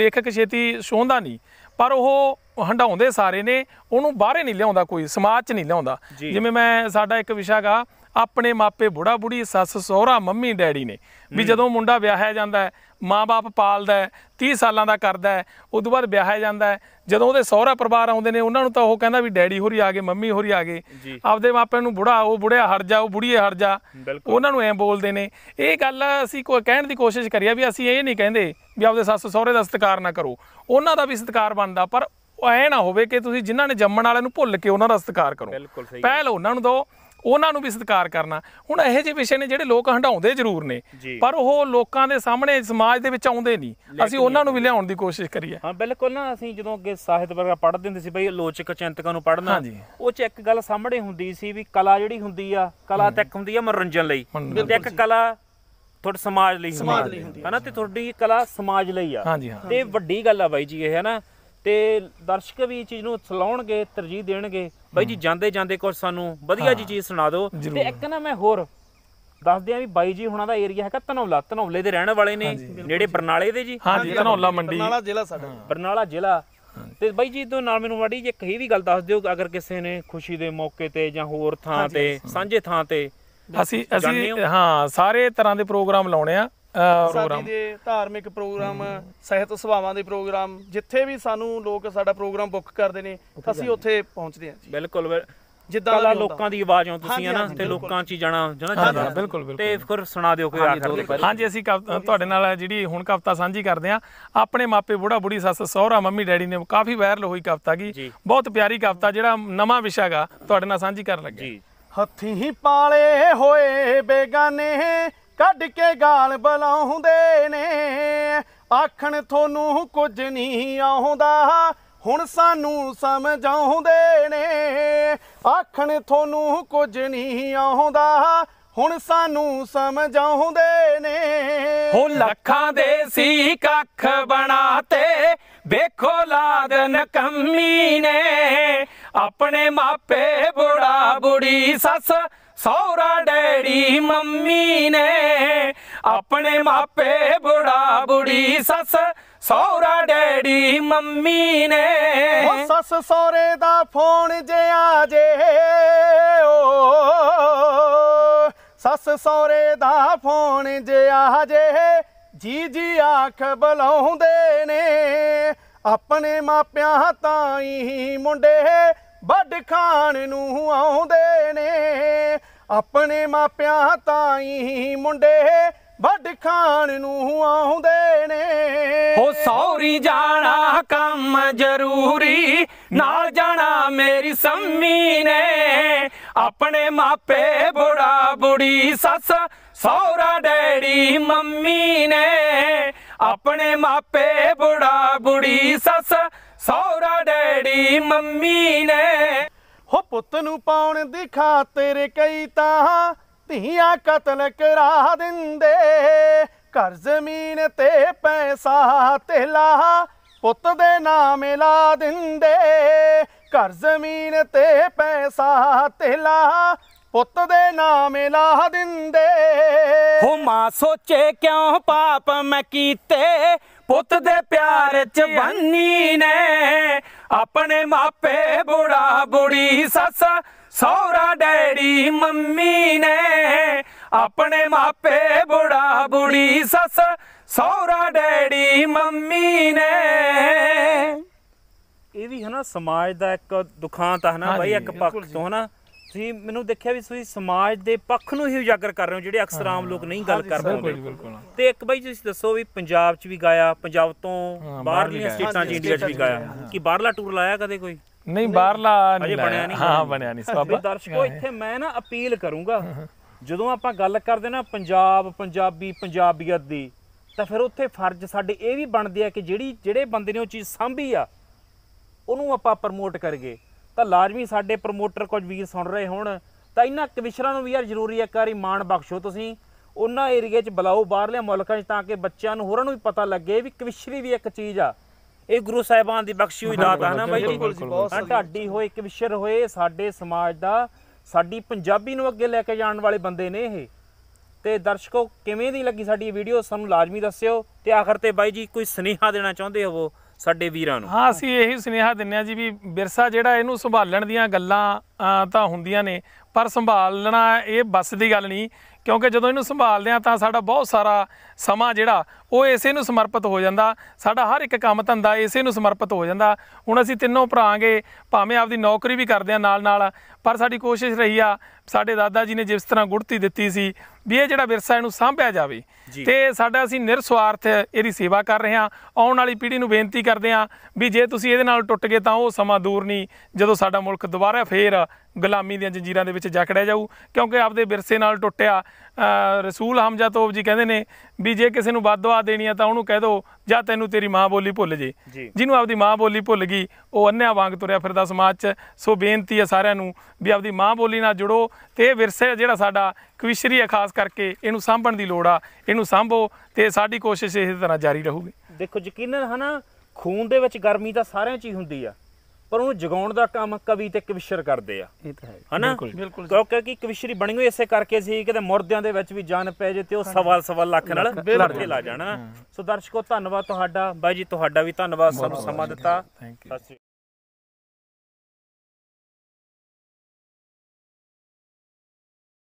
ਲੇਖਕ ਛੇਤੀ ਸ਼ੋਹਦਾ ਨਹੀਂ ਪਰ ਉਹ ਹੰਡਾਉਂਦੇ ਸਾਰੇ ਨੇ ਉਹਨੂੰ ਬਾਹਰੇ ਨਹੀਂ ਲਿਆਉਂਦਾ ਕੋਈ ਸਮਾਜ 'ਚ ਨਹੀਂ ਲਿਆਉਂਦਾ ਜਿਵੇਂ ਮੈਂ ਸਾਡਾ ਇੱਕ ਵਿਸ਼ਾ ਗਾ ਆਪਣੇ ਮਾਪੇ ਬੁੜਾ ਬੁੜੀ ਸੱਸ ਸਹੁਰਾ ਮੰਮੀ ਡੈਡੀ ਨੇ ਵੀ ਜਦੋਂ ਮੁੰਡਾ ਵਿਆਹਿਆ ਜਾਂਦਾ ਹੈ ਮਾਪੇ ਪਾਲਦਾ 30 ਸਾਲਾਂ ਦਾ ਕਰਦਾ ਹੈ ਉਦੋਂ ਬਾਅਦ ਵਿਆਹਿਆ ਜਾਂਦਾ ਹੈ ਜਦੋਂ ਉਹਦੇ ਸਹੁਰਾ ਪਰਿਵਾਰ ਆਉਂਦੇ ਨੇ ਉਹਨਾਂ ਨੂੰ ਤਾਂ ਉਹ ਕਹਿੰਦਾ ਵੀ ਡੈਡੀ ਹੋਰੀ ਆ ਗਏ ਮੰਮੀ ਹੋਰੀ ਆ ਗਏ ਆਪਦੇ ਮਾਪਿਆਂ ਨੂੰ ਬੁੜਾ ਉਹ ਬੁੜਿਆ ਹਟ ਜਾ ਉਹ ਬੁੜੀਏ ਹਟ ਜਾ ਉਹਨਾਂ ਨੂੰ ਐ ਬੋਲਦੇ ਨੇ ਇਹ ਗੱਲ ਅਸੀਂ ਕੋਈ ਕਹਿਣ ਦੀ ਕੋਸ਼ਿਸ਼ ਕਰੀਆ ਵੀ ਅਸੀਂ ਇਹ ਨਹੀਂ ਕਹਿੰਦੇ ਵੀ ਆਪਦੇ ਸੱਸ ਸਹੁਰੇ ਦਾ ਸਤਿਕਾਰ ਨਾ ਕਰੋ ਉਹਨਾਂ ਦਾ ਵੀ ਸਤਿਕਾਰ ਬਣਦਾ ਪਰ ਐ ਨਾ ਹੋਵੇ ਕਿ ਤੁਸੀਂ ਜਿਨ੍ਹਾਂ ਨੇ ਜੰਮਣ ਵਾਲਿਆਂ ਨੂੰ ਭੁੱਲ ਕੇ ਉਹਨਾਂ ਦਾ ਸਤਿਕਾਰ ਕਰੋ ਪਹਿਲ ਉਹਨਾਂ ਨੂੰ ਦੋ ਉਹਨਾਂ ਨੂੰ ਵੀ ਸਤਿਕਾਰ ਕਰਨਾ ਹੁਣ ਇਹੋ ਜਿਹੇ ਵਿਸ਼ੇ ਨੇ ਜਿਹੜੇ ਲੋਕ ਹੰਡਾਉਂਦੇ ਜ਼ਰੂਰ ਨੇ ਪਰ ਉਹ ਲੋਕਾਂ ਦੇ ਸਾਹਮਣੇ ਸਮਾਜ ਦੇ ਵਿੱਚ ਆਉਂਦੇ ਨਹੀਂ ਅਸੀਂ ਉਹਨਾਂ ਨੂੰ ਵੀ ਲਿਆਉਣ ਦੀ ਕੋਸ਼ਿਸ਼ ਕਰੀਏ ਹਾਂ ਬਿਲਕੁਲ ਨਾ ਅਸੀਂ ਜਦੋਂ ਅੱਗੇ ਸਾਹਿਤ ਵਰਗਾ ਪੜ੍ਹਦੇ ਹੁੰਦੇ ਸੀ ਬਈ ਲੋਚਕ ਚਿੰਤਕਾਂ ਨੂੰ ਪੜ੍ਹਨਾ ਉਹ ਚ ਇੱਕ ਗੱਲ ਸਾਹਮਣੇ ਹੁੰਦੀ ਸੀ ਵੀ ਕਲਾ ਜਿਹੜੀ ਹੁੰਦੀ ਆ ਕਲਾ ਤੱਕ ਹੁੰਦੀ ਆ ਮਨੋਰੰਜਨ ਲਈ ਤੇ ਇੱਕ ਕਲਾ ਤੁਹਾਡੇ ਸਮਾਜ ਲਈ ਹੁੰਦੀ ਹੈ ਹਨਾ ਤੇ ਤੁਹਾਡੀ ਕਲਾ ਸਮਾਜ ਲਈ ਆ ਤੇ ਵੱਡੀ ਗੱਲ ਆ ਬਾਈ ਜੀ ਇਹ ਹੈ ਨਾ ਤੇ ਦਰਸ਼ਕ ਵੀ ਇਹ ਚੀਜ਼ ਨੂੰ ਸਲਾਉਣਗੇ ਤਰਜੀਹ ਦੇਣਗੇ ਬਾਈ ਜੀ ਜਾਂਦੇ ਜਾਂਦੇ ਕੁਝ ਸਾਨੂੰ ਵਧੀਆ ਜੀ ਚੀਜ਼ ਸੁਣਾ ਦਿਓ ਤੇ ਇੱਕ ਨਾ ਮੈਂ ਹੋਰ ਦੱਸਦੇ ਆ ਵੀ ਬਾਈ ਜੀ ਹੁਣਾਂ ਦਾ ਏਰੀਆ ਹੈਗਾ ਧਨੌਲਾ ਧਨੌਲੇ ਦੇ ਰਹਿਣ ਵਾਲੇ ਨੇ ਨੇੜੇ ਬਰਨਾਲੇ ਦੇ ਜੀ ਹਾਂ ਜੀ ਧਨੌਲਾ ਮੰਡੀ ਬਰਨਾਲਾ ਜ਼ਿਲ੍ਹਾ ਸਾਡਾ ਬਰਨਾਲਾ ਜ਼ਿਲ੍ਹਾ ਤੇ ਬਾਈ ਜੀ ਤੋਂ ਨਾਲ ਮੈਨੂੰ ਵਾੜੀ ਜੇ ਕਹੀ ਵੀ ਗੱਲ ਦੱਸ ਦਿਓ ਅਗਰ ਕਿਸੇ ਨੇ ਖੁਸ਼ੀ ਦੇ ਮੌਕੇ ਤੇ ਜਾਂ ਹੋਰ ਥਾਂ ਤੇ ਸਾਂਝੇ ਥਾਂ ਤੇ ਅਸੀਂ ਅਸੀਂ ਹਾਂ ਸਾਰੇ ਤਰ੍ਹਾਂ ਦੇ ਪ੍ਰੋਗਰਾਮ ਲਾਉਣੇ ਆ ਸਾਡੀ ਪ੍ਰੋਗਰਾਮ ਦੇ ਧਾਰਮਿਕ ਪ੍ਰੋਗਰਾਮ ਸਿਹਤ ਸਭਾਵਾਂ ਦੇ ਪ੍ਰੋਗਰਾਮ ਜਿੱਥੇ ਵੀ ਸਾਨੂੰ ਲੋਕ ਸਾਡਾ ਪ੍ਰੋਗਰਾਮ ਬੁੱਕ ਕਰਦੇ ਨੇ ਅਸੀਂ ਉੱਥੇ ਪਹੁੰਚਦੇ ਹਾਂ ਜੀ ਬਿਲਕੁਲ ਜਿੱਦਾਂ ਕਲਾ ਲੋਕਾਂ ਦੀ ਆਵਾਜ਼ ਹੋ ਤੁਸੀਂ ਹਨਾ ਤੇ ਲੋਕਾਂ 'ਚ ਜਾਣਾ ਜਾਣਾ ਚਾਹੀਦਾ ਬਿਲਕੁਲ ਬਿਲਕੁਲ ਤੇ ਫਿਰ ਸੁਣਾ ਦਿਓ ਕੋਈ ਆਖਰ ਦੇ ਹਾਂਜੀ ਅਸੀਂ ਤੁਹਾਡੇ ਨਾਲ ਜਿਹੜੀ ਹੁਣ ਕਵਤਾ ਸਾਂਝੀ ਕਰਦੇ ਆ ਆਪਣੇ ਮਾਪੇ ਬੁੜਾ ਬੁੜੀ ਸੱਸ ਸਹੁਰਾ ਮੰਮੀ ਡੈਡੀ ਨੇ ਕਾਫੀ ਵਾਇਰਲ ਹੋਈ ਕਵਤਾ ਕੀ ਬਹੁਤ ਪਿਆਰੀ ਕਵਤਾ ਜਿਹੜਾ ਨਵਾਂ ਵਿਸ਼ਾ ਤੁਹਾਡੇ ਨਾਲ ਸਾਂਝੀ ਕਰਨ ਲੱਗੇ ਜੀ ਹੱਥੀਂ ਪਾਲੇ ਹੋਏ ਬੇਗਾਨੇ ਕੱਢ ਕੇ ਗਾਲ ਬਲਾਉਂਦੇ ਨੇ ਆਖਣ ਤੁਹਾਨੂੰ ਕੁਝ ਨਹੀਂ ਆਉਂਦਾ ਹੁਣ ਸਾਨੂੰ ਸਮਝਾਉਂਦੇ ਨੇ ਆਖਣ ਤੁਹਾਨੂੰ ਕੁਝ ਨਹੀਂ ਆਉਂਦਾ ਹੁਣ ਸਾਨੂੰ ਸਮਝਾਉਂਦੇ ਨੇ ਹੋ ਲੱਖਾਂ ਦੇ ਸੀ ਕੱਖ ਬਣਾਤੇ ਵੇਖੋ ਲਾਦ ਨਕੰਮੀ ਨੇ ਆਪਣੇ ਮਾਪੇ ਬੁੜਾ ਬੁੜੀ ਸੱਸ ਸੌਰਾ ਡੈਡੀ ਮੰਮੀ ਨੇ ਆਪਣੇ ਮਾਪੇ ਬੁੜਾ ਬੁੜੀ ਸੱਸ ਸੌਰਾ ਡੈਡੀ ਮੰਮੀ ਨੇ ਉਹ ਸੱਸ ਸੌਰੇ ਦਾ ਫੋਨ ਜੇ ਆ ਜੇ ਓ ਸੱਸ ਸੌਰੇ ਦਾ ਫੋਨ ਜੇ ਆ ਜੇ ਜੀ ਜੀ ਆਖ ਬਲਾਉਂਦੇ ਨੇ ਆਪਣੇ ਮਾਪਿਆਂ ਤਾਂ ਹੀ ਮੁੰਡੇ ਵੱਡ ਖਾਣ ਨੂੰ ਆਉਂਦੇ ਨੇ ਆਪਣੇ ਮਾਪਿਆਂ ਤਾਈ ਮੁੰਡੇ ਵੱਡ ਖਾਣ ਨੂੰ ਆਉਂਦੇ ਨੇ ਹੋ ਸੌਰੀ ਜਾਣਾ ਕੰਮ ਜ਼ਰੂਰੀ ਨਾਲ ਜਾਣਾ ਮੇਰੀ ਸੰਮੀ ਨੇ ਆਪਣੇ ਮਾਪੇ ਬੁੜਾ ਬੁੜੀ ਸੱਸ ਸੌਰਾ ਡੈਡੀ ਮੰਮੀ ਨੇ ਆਪਣੇ ਮਾਪੇ ਬੁੜਾ ਬੁੜੀ ਸੱਸ ਸੌਰਾ ਡੈਡੀ ਮੰਮੀ ਨੇ ਹੋ ਪੁੱਤ ਨੂੰ ਪਾਉਣ ਦੀ ਖਾਤਰ ਕਈ ਤਾਂ ਧੀਆਂ ਕਤਲ ਕਰਾ ਦਿੰਦੇ ਘਰ ਜ਼ਮੀਨ ਤੇ ਪੈਸਾ ਤੇਲਾ ਪੁੱਤ ਦੇ ਨਾਮ ਲਾ ਦਿੰਦੇ ਘਰ ਜ਼ਮੀਨ ਤੇ ਪੈਸਾ ਤੇਲਾ ਪੁੱਤ ਦੇ ਨਾਮ ਲਾ ਦਿੰਦੇ ਹੋ ਮਾਂ ਸੋਚੇ ਕਿਉਂ ਪਾਪ ਮੈਂ ਕੀਤੇ ਪੁੱਤ ਦੇ ਪਿਆਰ ਚ ਬੰਨੀ ਨੇ ਆਪਣੇ ਮਾਪੇ ਬੁੜਾ ਬੁੜੀ ਸੱਸ ਸੌਰਾ ਡੈਡੀ ਮੰਮੀ ਨੇ ਆਪਣੇ ਮਾਪੇ ਬੁੜਾ ਬੁੜੀ ਸੱਸ ਸੌਰਾ ਡੈਡੀ ਮੰਮੀ ਨੇ ਇਹ ਵੀ ਹਨਾ ਸਮਾਜ ਦਾ ਇੱਕ ਦੁਖਾਂਤ ਹੈ ਨਾ ਇੱਕ ਪੱਖ ਤੋਂ ਹਨਾ ਤੁਸੀਂ ਮੈਨੂੰ ਦੇਖਿਆ ਵੀ ਤੁਸੀਂ ਸਮਾਜ ਦੇ ਪੱਖ ਨੂੰ ਹੀ ਉਜਾਗਰ ਕਰ ਰਹੇ ਹੋ ਜਿਹੜੇ ਅਕਸਰ ਆਮ ਲੋਕ ਨਹੀਂ ਗੱਲ ਕਰ ਪਾਉਂਦੇ ਤੇ ਇੱਕ ਬਾਈ ਤੁਸੀਂ ਦੱਸੋ ਵੀ ਪੰਜਾਬ 'ਚ ਵੀ ਗਾਇਆ ਪੰਜਾਬ ਤੋਂ ਬਾਹਰਲੀਆਂ ਸਟੇਟਾਂ 'ਚ ਇੰਡੀਆ 'ਚ ਵੀ ਗਾਇਆ ਕਿ ਬਾਹਰਲਾ ਟੂਰ ਲਾਇਆ ਕਦੇ ਕੋਈ ਨਹੀਂ ਬਾਹਰਲਾ ਨਹੀਂ ਬਣਿਆ ਨਹੀਂ ਹਾਂ ਬਣਿਆ ਨਹੀਂ ਸਭਾ ਦਰਸ਼ਕੋ ਇੱਥੇ ਮੈਂ ਨਾ ਅਪੀਲ ਕਰੂੰਗਾ ਜਦੋਂ ਆਪਾਂ ਗੱਲ ਕਰਦੇ ਨਾ ਪੰਜਾਬ ਪੰਜਾਬੀ ਪੰਜਾਬੀਅਤ ਦੀ ਤਾਂ ਫਿਰ ਉੱਥੇ ਫਰਜ਼ ਸਾਡੇ ਇਹ ਵੀ ਬਣਦੇ ਆ ਕਿ ਜਿਹੜੀ ਜਿਹੜੇ ਬੰਦੇ ਨੇ ਉਹ ਚੀਜ਼ ਸਾਂਭੀ ਆ ਉਹਨੂੰ ਆਪਾਂ ਪ੍ਰਮੋਟ ਕਰਗੇ ਤਾਂ ਲਾਜ਼ਮੀ ਸਾਡੇ ਪ੍ਰੋਮੋਟਰ ਕੁਝ ਵੀਰ ਸੁਣ ਰਹੇ ਹੋਣ ਤਾਂ ਇਹਨਾਂ ਕਵਿਸ਼ਰਾਂ ਨੂੰ ਵੀ ਯਾਰ ਜ਼ਰੂਰੀ ਇੱਕ ਵਾਰੀ ਮਾਣ ਬਖਸ਼ੋ ਤੁਸੀਂ ਉਹਨਾਂ ਏਰੀਆ 'ਚ ਬੁਲਾਓ ਬਾਹਰਲੇ ਮੁਲਕਾਂ 'ਚ ਤਾਂ ਕਿ ਬੱਚਿਆਂ ਨੂੰ ਹੋਰਾਂ ਨੂੰ ਵੀ ਪਤਾ ਲੱਗੇ ਵੀ ਕਵਿਸ਼ਰੀ ਵੀ ਇੱਕ ਚੀਜ਼ ਆ ਇਹ ਗੁਰੂ ਸਾਹਿਬਾਨ ਦੀ ਬਖਸ਼ੀ ਹੋਈ ਦਾਤ ਆ ਨਾ ਬਾਈ ਜੀ ਢਾਡੀ ਹੋਏ ਕਵਿਸ਼ਰ ਹੋਏ ਸਾਡੇ ਸਮਾਜ ਦਾ ਸਾਡੀ ਪੰਜਾਬੀ ਨੂੰ ਅੱਗੇ ਲੈ ਕੇ ਜਾਣ ਵਾਲੇ ਬੰਦੇ ਨੇ ਇਹ ਤੇ ਦਰਸ਼ਕੋ ਕਿਵੇਂ ਦੀ ਲੱਗੀ ਸਾਡੀ ਵੀਡੀਓ ਸਾਨੂੰ ਲਾਜ਼ਮੀ ਦੱਸਿਓ ਤੇ ਆਖਰ ਤੇ ਬਾਈ ਜੀ ਕੋਈ ਸਨੇਹਾ ਦੇਣਾ ਚਾਹੁੰਦੇ ਹੋਵੋ ਸਾਡੇ ਵੀਰਾਂ ਨੂੰ ਹਾਂ ਅਸੀਂ ਇਹੀ ਸੁਨੇਹਾ ਦਿੰਨੇ ਆ ਜੀ ਵੀ ਵਿਰਸਾ ਜਿਹੜਾ ਇਹਨੂੰ ਸੰਭਾਲਣ ਦੀਆਂ ਗੱਲਾਂ ਤਾਂ ਹੁੰਦੀਆਂ ਨੇ ਪਰ ਸੰਭਾਲਣਾ ਇਹ ਬਸ ਦੀ ਗੱਲ ਨਹੀਂ ਕਿਉਂਕਿ ਜਦੋਂ ਇਹਨੂੰ ਸੰਭਾਲਦੇ ਆ ਤਾਂ ਸਾਡਾ ਬਹੁਤ ਸਾਰਾ ਸਮਾਂ ਜਿਹੜਾ ਉਹ ਇਸੇ ਨੂੰ ਸਮਰਪਿਤ ਹੋ ਜਾਂਦਾ ਸਾਡਾ ਹਰ ਇੱਕ ਕੰਮ ਧੰਦਾ ਇਸੇ ਨੂੰ ਸਮਰਪਿਤ ਹੋ ਜਾਂਦਾ ਹੁਣ ਅਸੀਂ ਤਿੰਨੋਂ ਭਰਾਂਗੇ ਭਾਵੇਂ ਆਪਦੀ ਨੌਕਰੀ ਵੀ ਕਰਦੇ ਆ ਨਾਲ ਨਾਲ ਪਰ ਸਾਡੀ ਕੋਸ਼ਿਸ਼ ਰਹੀ ਆ ਸਾਡੇ ਦਾਦਾ ਜੀ ਨੇ ਜਿਸ ਤਰ੍ਹਾਂ ਗੁੜਤੀ ਦਿੱਤੀ ਸੀ ਵੀ ਇਹ ਜਿਹੜਾ ਵਿਰਸਾ ਇਹਨੂੰ ਸਾਂਭਿਆ ਜਾਵੇ ਤੇ ਸਾਡਾ ਅਸੀਂ ਨਿਰਸਵਾਰਥ ਇਹਦੀ ਸੇਵਾ ਕਰ ਰਹੇ ਹਾਂ ਆਉਣ ਵਾਲੀ ਪੀੜ੍ਹੀ ਨੂੰ ਬੇਨਤੀ ਕਰਦੇ ਹਾਂ ਵੀ ਜੇ ਤੁਸੀਂ ਇਹਦੇ ਨਾਲ ਟੁੱਟ ਗਏ ਤਾਂ ਉਹ ਸਮਾਂ ਦੂਰ ਨਹੀਂ ਜਦੋਂ ਸਾਡਾ ਮੁਲਕ ਦੁਬਾਰਾ ਫੇਰ ਗੁਲਾਮੀ ਦੀਆਂ ਜੰਜੀਰਾਂ ਦੇ ਵਿੱਚ ਜਕੜਿਆ ਜਾਊ ਕਿਉਂਕਿ ਆਪਦੇ ਵਿਰਸੇ ਨਾਲ ਟੁੱਟਿਆ ਰਸੂਲ ਹਮਜ਼ਾ ਤੋਬ ਜੀ ਕਹਿੰਦੇ ਨੇ ਵੀ ਜੇ ਕਿਸੇ ਨੂੰ ਬਦਦੁਆ ਦੇਣੀ ਆ ਤਾਂ ਉਹਨੂੰ ਕਹਿ ਦੋ ਜਾਂ ਤੈਨੂੰ ਤੇਰੀ ਮਾਂ ਬੋਲੀ ਭੁੱਲ ਜੇ ਜਿਹਨੂੰ ਆਪਦੀ ਮਾਂ ਬੋਲੀ ਭੁੱਲ ਗਈ ਉਹ ਅੰਨਿਆਂ ਵਾਂਗ ਤੁਰਿਆ ਫਿਰਦਾ ਸਮਾਜ 'ਚ ਸੋ ਬੇਨਤੀ ਆ ਸਾਰਿਆਂ ਨੂੰ ਵੀ ਆਪਦੀ ਮਾਂ ਬੋਲੀ ਨਾਲ ਜੁੜੋ ਤੇ ਇਹ ਵਿਰਸਾ ਜਿਹੜਾ ਸਾਡਾ ਕਵਿਸ਼ਰੀ ਆ ਖਾਸ ਕਰਕੇ ਇਹਨੂੰ ਸਾਂਭਣ ਦੀ ਲੋੜ ਆ ਇਹਨੂੰ ਸਾਂਭੋ ਤੇ ਸਾਡੀ ਕੋਸ਼ਿਸ਼ ਇਸੇ ਤਰ੍ਹਾਂ ਜਾਰੀ ਰਹੂਗੀ ਦੇਖੋ ਯਕੀਨਨ ਹਨਾ ਖੂਨ ਦੇ ਵਿੱਚ ਗਰਮੀ ਤਾਂ ਸਾਰਿਆਂ 'ਚ ਹੀ ਹੁੰਦੀ ਆ ਪਰ ਉਹਨੂੰ ਜਗਾਉਣ ਦਾ ਕੰਮ ਕਵੀ ਤੇ ਕਵਿਸ਼ਰ ਕਰਦੇ ਆ ਇਹ ਤਾਂ ਹੈ ਹਨਾ ਬਿਲਕੁਲ ਕਿਉਂਕਿ ਕਿ ਕਵਿਸ਼ਰੀ ਬਣੀ ਹੋਈ ਇਸੇ ਕਰਕੇ ਸੀ ਕਿਤੇ ਮੁਰਦਿਆਂ ਦੇ ਵਿੱਚ ਵੀ ਜਾਨ ਪੈ ਜੇ ਤੇ ਉਹ ਸਵਾਲ ਸਵਾਲ ਲੱਖ ਨਾਲ ਲੜਕੇ ਲਾ ਜਾਣਾ ਸੋ ਦਰਸ਼ਕੋ ਧੰਨਵਾਦ ਤੁਹਾਡਾ ਬਾਈ ਜੀ ਤੁਹਾਡਾ ਵੀ ਧੰਨਵਾਦ ਸਾਨੂੰ ਸਮਾਂ ਦਿੱਤਾ ਸਤਿ